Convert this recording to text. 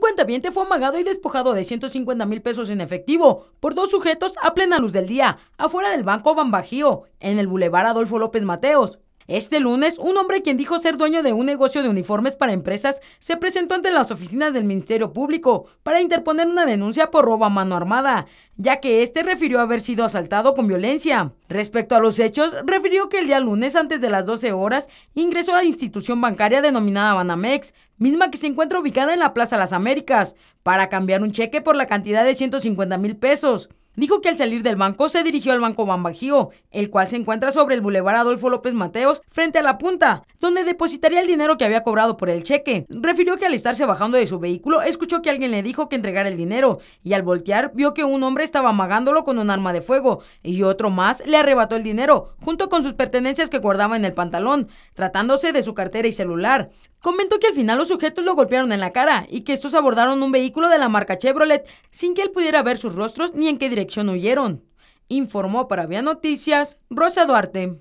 un cuentaviente fue amagado y despojado de 150 mil pesos en efectivo por dos sujetos a plena luz del día, afuera del Banco Bambajío, en el Boulevard Adolfo López Mateos, este lunes, un hombre quien dijo ser dueño de un negocio de uniformes para empresas se presentó ante las oficinas del Ministerio Público para interponer una denuncia por robo a mano armada, ya que este refirió haber sido asaltado con violencia. Respecto a los hechos, refirió que el día lunes antes de las 12 horas ingresó a la institución bancaria denominada Banamex, misma que se encuentra ubicada en la Plaza Las Américas, para cambiar un cheque por la cantidad de 150 mil pesos. Dijo que al salir del banco se dirigió al Banco Bambajío, el cual se encuentra sobre el Boulevard Adolfo López Mateos, frente a la punta, donde depositaría el dinero que había cobrado por el cheque. Refirió que al estarse bajando de su vehículo, escuchó que alguien le dijo que entregara el dinero, y al voltear vio que un hombre estaba amagándolo con un arma de fuego, y otro más le arrebató el dinero, junto con sus pertenencias que guardaba en el pantalón, tratándose de su cartera y celular comentó que al final los sujetos lo golpearon en la cara y que estos abordaron un vehículo de la marca Chevrolet sin que él pudiera ver sus rostros ni en qué dirección huyeron. Informó para Vía Noticias Rosa Duarte.